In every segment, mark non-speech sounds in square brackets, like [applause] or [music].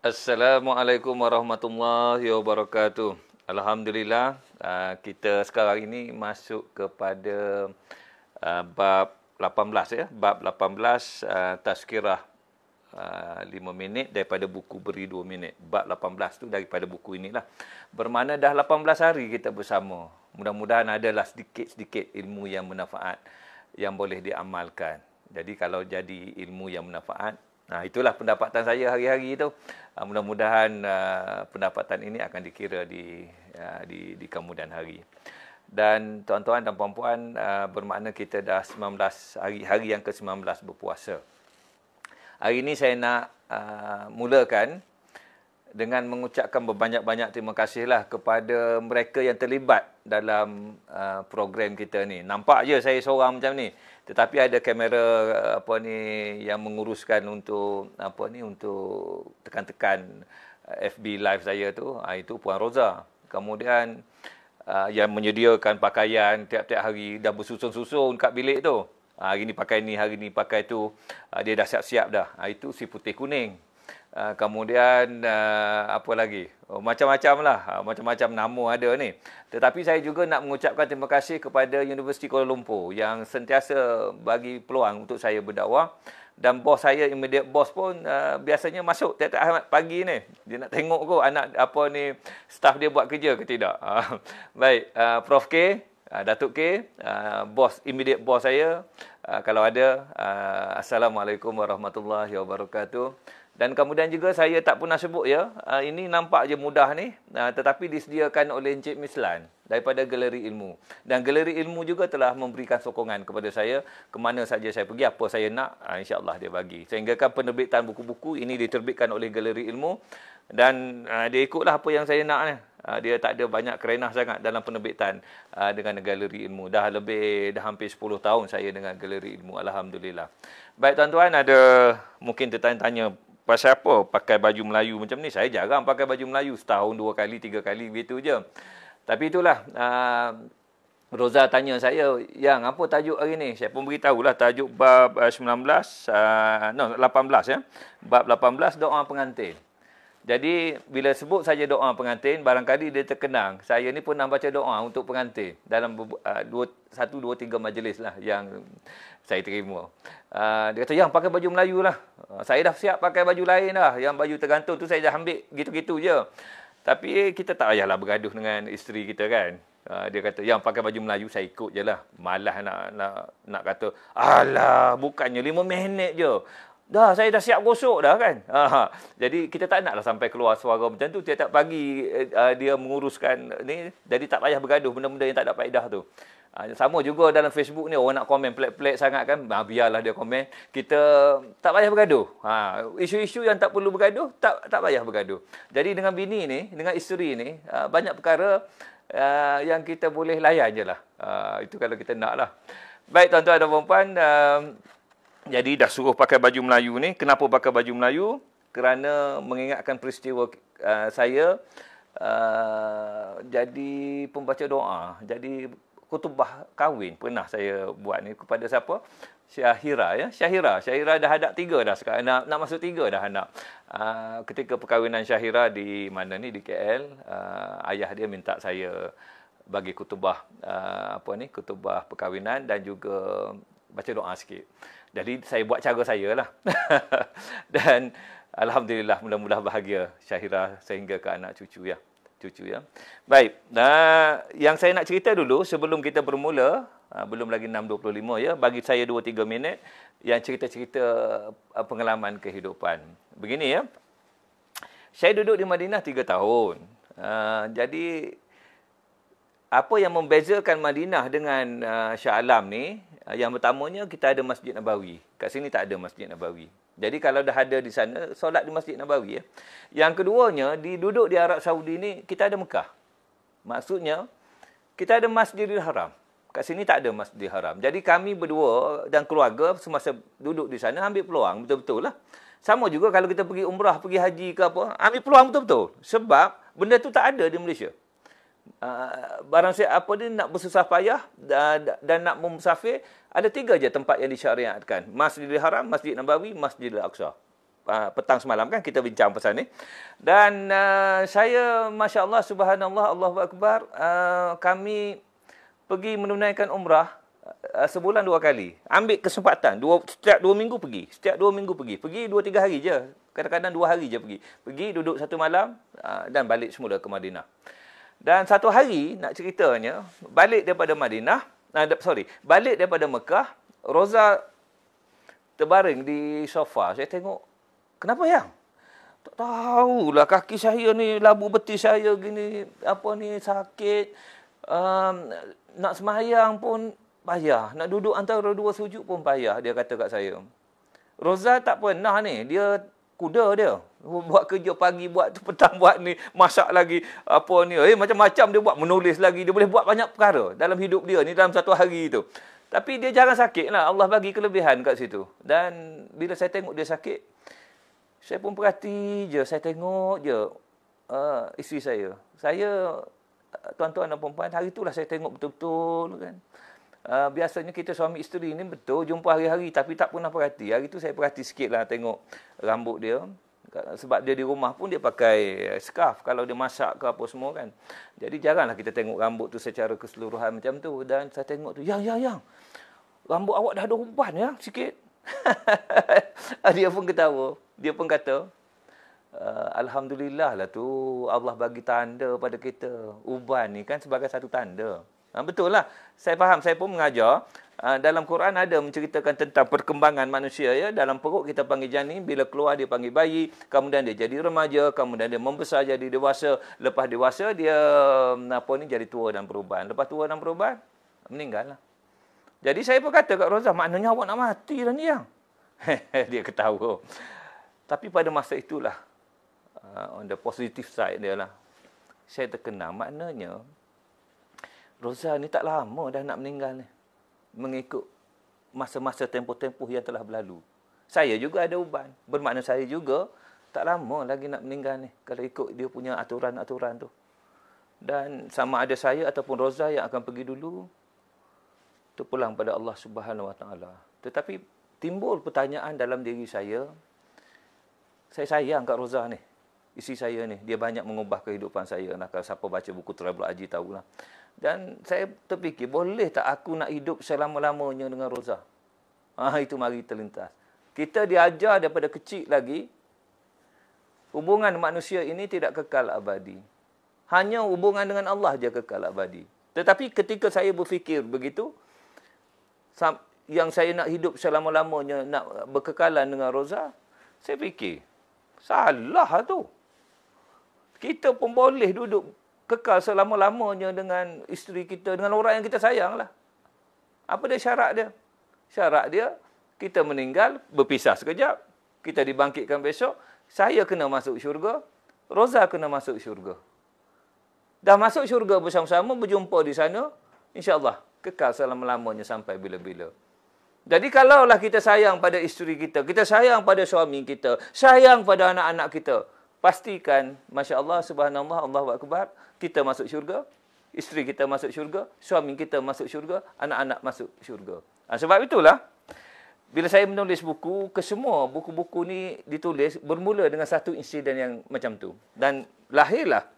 Assalamualaikum warahmatullahi wabarakatuh. Alhamdulillah ah, kita sekarang ini masuk kepada ah, bab 18 ya. Bab 18 ah, tazkirah 5 minit daripada buku beri 2 minit. Bab 18 tu daripada buku inilah. Bermana dah 18 hari kita bersama. Mudah-mudahan ada lah sedikit-sedikit ilmu yang bermanfaat yang boleh diamalkan. Jadi kalau jadi ilmu yang bermanfaat Nah, itulah pendapatan saya hari-hari itu. Uh, ah, mudah-mudahan ah, pendapatan ini akan dikira di ah, di di kemudian hari. Dan tuan-tuan dan puan-puan, bermakna kita dah 19 hari hari yang ke-19 berpuasa. Hari ini saya nak mulakan dengan mengucapkan berbanyak-banyak terima kasihlah kepada mereka yang terlibat dalam uh, program kita ni. Nampak je saya seorang macam ni. Tetapi ada kamera uh, apa ni yang menguruskan untuk apa ni untuk tekan-tekan uh, FB live saya tu. Uh, itu puan Roza. Kemudian uh, yang menyediakan pakaian tiap-tiap hari dah bersusun-susun kat bilik tu. Uh, hari ni pakai ni, hari ni pakai tu. Uh, dia dah siap-siap dah. Uh, itu si putih kuning. Ah, kemudian uh, apa lagi oh, macam-macam lah ah, macam-macam nama ada ni tetapi saya juga nak mengucapkan terima kasih kepada Universiti Kuala Lumpur yang sentiasa bagi peluang untuk saya berdakwah dan bos saya immediate bos pun uh, biasanya masuk tiap-tiap pagi ni dia nak tengok ke anak apa ni staff dia buat kerja ke tidak baik uh, prof K datuk K uh, bos immediate bos saya Ah, kalau ada uh, assalamualaikum warahmatullahi wabarakatuh dan kemudian juga saya tak pernah sebut ya uh, ini nampak je mudah ni uh, tetapi disediakan oleh Encik Mislan daripada galeri ilmu dan galeri ilmu juga telah memberikan sokongan kepada saya ke mana saja saya pergi apa saya nak uh, insyaallah dia bagi Sehingga sehinggakan penerbitan buku-buku ini diterbitkan oleh galeri ilmu dan uh, dia ikutlah apa yang saya nak ni Ah, dia tak ada banyak kerenah sangat dalam penerbitan ah, dengan galeri ilmu. Dah lebih dah hampir 10 tahun saya dengan galeri ilmu alhamdulillah. Baik tuan-tuan ada mungkin tertanya-tanya pasal apa pakai baju Melayu macam ni? Saya jarang pakai baju Melayu setahun dua kali, tiga kali begitu je. Tapi itulah ah, Roza tanya saya, yang apa tajuk hari ni? Saya pun beritahulah tajuk bab 19, uh, no, 18 ya. Bab 18 doa pengantin. Jadi bila sebut saja doa pengantin, barangkali dia terkenang. Saya ni pernah baca doa untuk pengantin dalam uh, dua, satu, dua, tiga majlis lah yang saya terima. Uh, dia kata, yang pakai baju Melayu lah. Uh, saya dah siap pakai baju lain lah. Yang baju tergantung tu saya dah ambil gitu-gitu je. Tapi kita tak payahlah bergaduh dengan isteri kita kan. Uh, dia kata, yang pakai baju Melayu saya ikut je lah. Malah nak, nak, nak kata, alah bukannya lima minit je. Dah, saya dah siap gosok dah kan. Ha, jadi, kita tak naklah sampai keluar suara macam tu. Tiap-tiap pagi uh, dia menguruskan ni. Jadi, tak payah bergaduh benda-benda yang tak ada faedah tu. Ha, sama juga dalam Facebook ni. Orang nak komen pelik-pelik sangat kan. Ha, biarlah dia komen. Kita tak payah bergaduh. Ha, isu-isu yang tak perlu bergaduh, tak, tak payah bergaduh. Jadi, dengan bini ni, dengan isteri ni, uh, banyak perkara uh, yang kita boleh layan je lah. Uh, itu kalau kita nak lah. Baik, tuan-tuan dan perempuan. Uh, jadi dah suruh pakai baju Melayu ni. Kenapa pakai baju Melayu? Kerana mengingatkan peristiwa uh, saya uh, jadi pembaca doa. Jadi kutubah kahwin pernah saya buat ni kepada siapa? Syahira ya. Syahira. Syahira dah ada tiga dah sekarang. Nak, nak masuk tiga dah anak. Uh, ketika perkahwinan Syahira di mana ni? Di KL. Uh, ayah dia minta saya bagi kutubah uh, apa ni kutubah perkahwinan dan juga baca doa sikit. Jadi saya buat cara saya lah. [laughs] Dan Alhamdulillah mudah mudah bahagia Syahira sehingga ke anak cucu ya. Cucu ya. Baik. Nah, yang saya nak cerita dulu sebelum kita bermula, ah, belum lagi 6.25 ya, bagi saya 2-3 minit yang cerita-cerita ah, pengalaman kehidupan. Begini ya. Saya duduk di Madinah 3 tahun. Ah, jadi apa yang membezakan Madinah dengan uh, Shah Alam ni uh, yang pertamanya kita ada Masjid Nabawi. Kat sini tak ada Masjid Nabawi. Jadi kalau dah ada di sana solat di Masjid Nabawi ya. Yang keduanya di duduk di Arab Saudi ni kita ada Mekah. Maksudnya kita ada Masjidil Haram. Kat sini tak ada Masjidil Haram. Jadi kami berdua dan keluarga semasa duduk di sana ambil peluang betul-betul lah. Sama juga kalau kita pergi umrah, pergi haji ke apa, ambil peluang betul-betul. Sebab benda tu tak ada di Malaysia. Uh, barang siapa apa dia nak bersusah payah dan, dan nak memusafir ada tiga je tempat yang disyariatkan Masjidil Haram, Masjid Nabawi, Masjidil Aqsa. Uh, petang semalam kan kita bincang pasal ni. Dan uh, saya masya-Allah subhanallah Allahu akbar uh, kami pergi menunaikan umrah uh, sebulan dua kali. Ambil kesempatan dua, setiap dua minggu pergi, setiap dua minggu pergi. Pergi dua tiga hari je. Kadang-kadang dua hari je pergi. Pergi duduk satu malam uh, dan balik semula ke Madinah. Dan satu hari nak ceritanya, balik daripada Madinah, uh, sorry, balik daripada Mekah, Rosa terbaring di sofa. Saya tengok, kenapa yang? Tak tahulah kaki saya ni, labu betis saya gini, apa ni, sakit. Um, nak semayang pun payah. Nak duduk antara dua sujud pun payah, dia kata kat saya. Rosa tak pernah ni, dia kuda dia buat kerja pagi buat tu petang buat ni masak lagi apa ni eh macam-macam dia buat menulis lagi dia boleh buat banyak perkara dalam hidup dia ni dalam satu hari tu tapi dia jarang sakit lah Allah bagi kelebihan kat situ dan bila saya tengok dia sakit saya pun perhati je saya tengok je uh, isteri saya saya eh, tuan-tuan dan perempuan hari itulah saya tengok betul-betul kan Uh, biasanya kita suami isteri ni betul jumpa hari-hari tapi tak pernah perhati. Hari tu saya perhati sikit lah tengok rambut dia sebab dia di rumah pun dia pakai eh, scarf kalau dia masak ke apa semua kan. Jadi janganlah kita tengok rambut tu secara keseluruhan macam tu dan saya tengok tu yang yang yang. Rambut awak dah ada umpan ya sikit. [laughs] dia pun ketawa. Dia pun kata eh, Alhamdulillah lah tu Allah bagi tanda pada kita Uban ni kan sebagai satu tanda Ha, betul lah. Saya faham, saya pun mengajar. Ha, dalam Quran ada menceritakan tentang perkembangan manusia. Ya. Dalam perut kita panggil janin, bila keluar dia panggil bayi. Kemudian dia jadi remaja, kemudian dia membesar jadi dewasa. Lepas dewasa dia hmm, apa ni jadi tua dan perubahan. Lepas tua dan perubahan, meninggal lah. Jadi saya pun kata kat Rozah, maknanya awak nak mati dah ni yang. dia ketawa. Tapi pada masa itulah, uh, on the positive side dia lah, saya terkenal maknanya Rosa ni tak lama dah nak meninggal ni. Mengikut masa-masa tempoh-tempoh yang telah berlalu. Saya juga ada uban. Bermakna saya juga tak lama lagi nak meninggal ni. Kalau ikut dia punya aturan-aturan tu. Dan sama ada saya ataupun Rosa yang akan pergi dulu. Itu pulang pada Allah Subhanahu Wa Taala. Tetapi timbul pertanyaan dalam diri saya. Saya sayang Kak Rosa ni. Isi saya ni. Dia banyak mengubah kehidupan saya. Nah, kalau siapa baca buku Travel Aji tahulah. Dan saya terfikir, boleh tak aku nak hidup selama-lamanya dengan Roza? Ha, itu mari terlintas. Kita diajar daripada kecil lagi, hubungan manusia ini tidak kekal abadi. Hanya hubungan dengan Allah saja kekal abadi. Tetapi ketika saya berfikir begitu, yang saya nak hidup selama-lamanya, nak berkekalan dengan Roza, saya fikir, salah tu. Kita pun boleh duduk kekal selama-lamanya dengan isteri kita, dengan orang yang kita sayang lah. Apa dia syarat dia? Syarat dia, kita meninggal, berpisah sekejap, kita dibangkitkan besok, saya kena masuk syurga, Rosa kena masuk syurga. Dah masuk syurga bersama-sama, berjumpa di sana, insyaAllah, kekal selama-lamanya sampai bila-bila. Jadi kalaulah kita sayang pada isteri kita, kita sayang pada suami kita, sayang pada anak-anak kita, pastikan masya Allah subhanallah Allah akbar kita masuk syurga isteri kita masuk syurga suami kita masuk syurga anak-anak masuk syurga ha, sebab itulah bila saya menulis buku kesemua buku-buku ni ditulis bermula dengan satu insiden yang macam tu dan lahirlah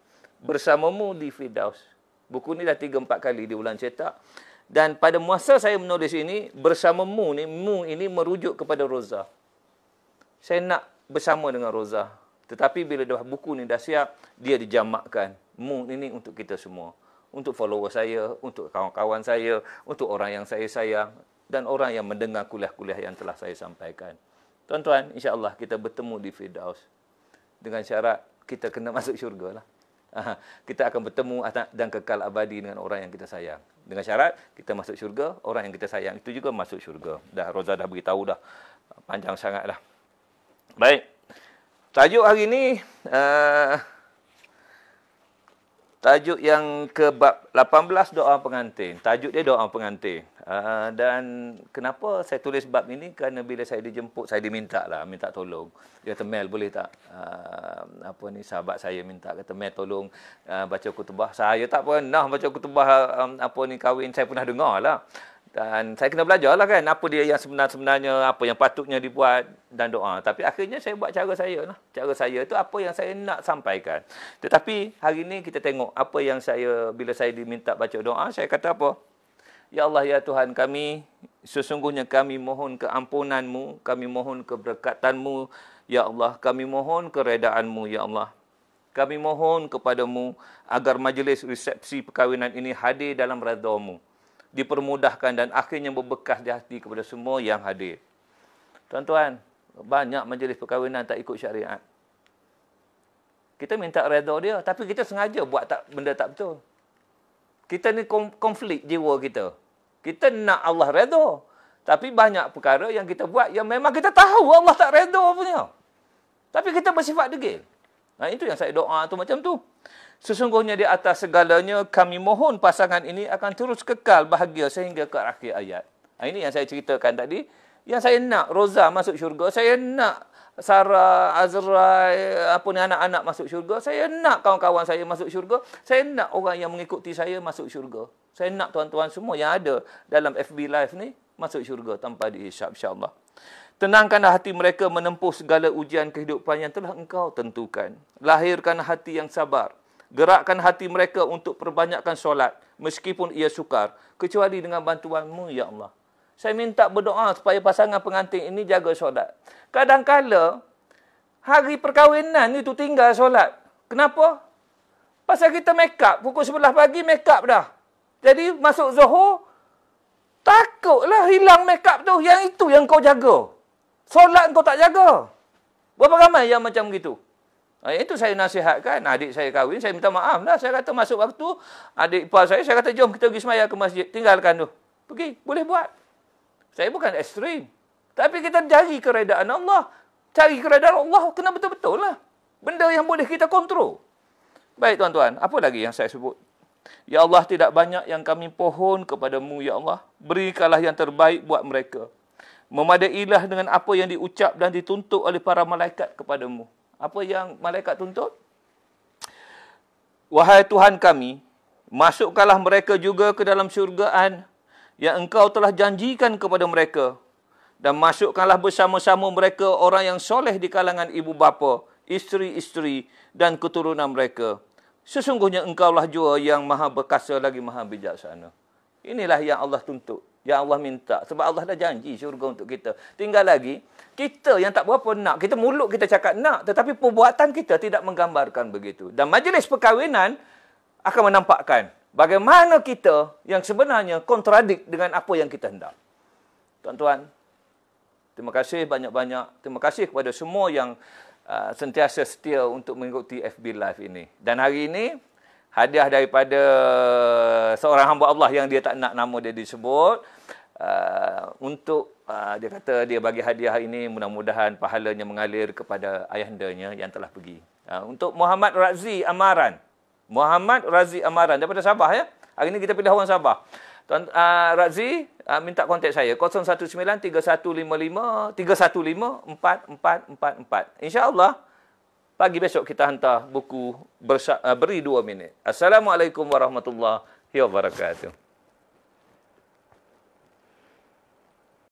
bersamamu di Firdaus buku ni dah tiga empat kali diulang cetak dan pada masa saya menulis ini bersamamu ni mu ini merujuk kepada Roza saya nak bersama dengan Roza tetapi bila dah buku ni dah siap, dia dijamakkan. Mood ini untuk kita semua. Untuk follower saya, untuk kawan-kawan saya, untuk orang yang saya sayang dan orang yang mendengar kuliah-kuliah yang telah saya sampaikan. Tuan-tuan, insya-Allah kita bertemu di Firdaus dengan syarat kita kena [laughs] masuk syurga lah. Kita akan bertemu dan kekal abadi dengan orang yang kita sayang. Dengan syarat kita masuk syurga, orang yang kita sayang itu juga masuk syurga. Dah Roza dah beritahu dah panjang sangatlah. Baik. Tajuk hari ini, uh, eh, tajuk yang ke bab 18 doa pengantin. Tajuk dia doa pengantin. Uh, dan kenapa saya tulis bab ini kerana bila saya dijemput saya diminta lah minta tolong dia kata Mel boleh tak uh, apa ni sahabat saya minta kata Mel tolong uh, baca kutubah saya tak pernah baca kutubah um, apa ni kahwin saya pernah dengar lah dan saya kena belajar lah kan apa dia yang sebenar-sebenarnya apa yang patutnya dibuat dan doa tapi akhirnya saya buat cara saya lah cara saya tu apa yang saya nak sampaikan tetapi hari ni kita tengok apa yang saya bila saya diminta baca doa saya kata apa Ya Allah ya Tuhan kami sesungguhnya kami mohon keampunanmu kami mohon keberkatanmu ya Allah kami mohon keredaanmu ya Allah kami mohon kepadamu agar majlis resepsi perkahwinan ini hadir dalam redha dipermudahkan dan akhirnya berbekas di hati kepada semua yang hadir. Tuan-tuan, banyak majlis perkahwinan tak ikut syariat. Kita minta redha dia, tapi kita sengaja buat tak benda tak betul. Kita ni konflik jiwa kita. Kita nak Allah redha. Tapi banyak perkara yang kita buat yang memang kita tahu Allah tak redha punya. Tapi kita bersifat degil. Ha, itu yang saya doa tu macam tu. Sesungguhnya di atas segalanya kami mohon pasangan ini akan terus kekal bahagia sehingga ke akhir ayat. Ha, ini yang saya ceritakan tadi. Yang saya nak Roza masuk syurga, saya nak Sarah, Azrai, apa ni anak-anak masuk syurga. Saya nak kawan-kawan saya masuk syurga. Saya nak orang yang mengikuti saya masuk syurga. Saya nak tuan-tuan semua yang ada dalam FB Live ni masuk syurga tanpa dihisap insya Tenangkanlah hati mereka menempuh segala ujian kehidupan yang telah engkau tentukan. Lahirkan hati yang sabar. Gerakkan hati mereka untuk perbanyakkan solat meskipun ia sukar. Kecuali dengan bantuanmu, Ya Allah. Saya minta berdoa supaya pasangan pengantin ini jaga solat. Kadangkala, hari perkahwinan itu tinggal solat. Kenapa? Pasal kita make up. Pukul 11 pagi make up dah. Jadi masuk zuhur, takutlah hilang make up tu. Yang itu yang kau jaga. Solat kau tak jaga. Berapa ramai yang macam begitu? Eh, itu saya nasihatkan. Adik saya kahwin, saya minta maaf lah. Saya kata masuk waktu, adik ipar saya, saya kata jom kita pergi semayah ke masjid. Tinggalkan tu. Pergi, boleh buat. Saya bukan ekstrim. Tapi kita cari keredaan Allah. Cari keredaan Allah, kena betul-betul lah. Benda yang boleh kita kontrol. Baik tuan-tuan, apa lagi yang saya sebut? Ya Allah, tidak banyak yang kami pohon kepadamu, Ya Allah. Berikanlah yang terbaik buat mereka memadailah dengan apa yang diucap dan dituntut oleh para malaikat kepadamu. Apa yang malaikat tuntut? Wahai Tuhan kami, masukkanlah mereka juga ke dalam syurgaan yang engkau telah janjikan kepada mereka. Dan masukkanlah bersama-sama mereka orang yang soleh di kalangan ibu bapa, isteri-isteri dan keturunan mereka. Sesungguhnya engkaulah jua yang maha berkasa lagi maha bijaksana. Inilah yang Allah tuntut yang Allah minta. Sebab Allah dah janji syurga untuk kita. Tinggal lagi, kita yang tak berapa nak. Kita mulut kita cakap nak. Tetapi perbuatan kita tidak menggambarkan begitu. Dan majlis perkahwinan akan menampakkan bagaimana kita yang sebenarnya kontradik dengan apa yang kita hendak. Tuan-tuan, terima kasih banyak-banyak. Terima kasih kepada semua yang uh, sentiasa setia untuk mengikuti FB Live ini. Dan hari ini, hadiah daripada seorang hamba Allah yang dia tak nak nama dia disebut uh, untuk uh, dia kata dia bagi hadiah ini mudah-mudahan pahalanya mengalir kepada ayahandanya yang telah pergi. Uh, untuk Muhammad Razi Amaran. Muhammad Razi Amaran daripada Sabah ya. Hari ini kita pilih orang Sabah. Tuan uh, Razi uh, minta kontak saya 019 3155 315 4444. Insya-Allah pagi besok kita hantar buku eh, beri dua minit. Assalamualaikum warahmatullahi wabarakatuh.